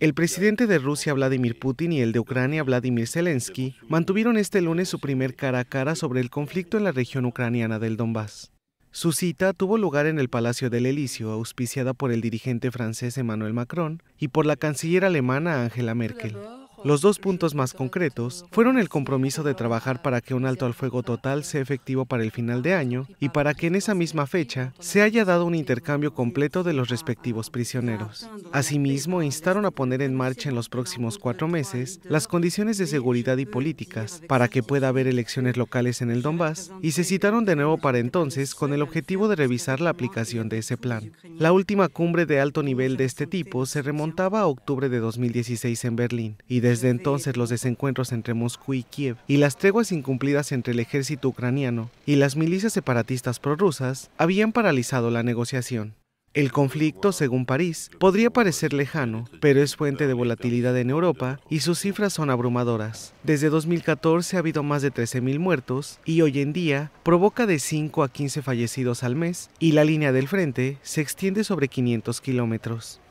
El presidente de Rusia Vladimir Putin y el de Ucrania Vladimir Zelensky mantuvieron este lunes su primer cara a cara sobre el conflicto en la región ucraniana del Donbass. Su cita tuvo lugar en el Palacio del Elíseo, auspiciada por el dirigente francés Emmanuel Macron y por la canciller alemana Angela Merkel. Los dos puntos más concretos fueron el compromiso de trabajar para que un alto al fuego total sea efectivo para el final de año y para que en esa misma fecha se haya dado un intercambio completo de los respectivos prisioneros. Asimismo, instaron a poner en marcha en los próximos cuatro meses las condiciones de seguridad y políticas para que pueda haber elecciones locales en el Donbass y se citaron de nuevo para entonces con el objetivo de revisar la aplicación de ese plan. La última cumbre de alto nivel de este tipo se remontaba a octubre de 2016 en Berlín y de desde entonces los desencuentros entre Moscú y Kiev y las treguas incumplidas entre el ejército ucraniano y las milicias separatistas prorrusas habían paralizado la negociación. El conflicto, según París, podría parecer lejano, pero es fuente de volatilidad en Europa y sus cifras son abrumadoras. Desde 2014 ha habido más de 13.000 muertos y hoy en día provoca de 5 a 15 fallecidos al mes y la línea del frente se extiende sobre 500 kilómetros.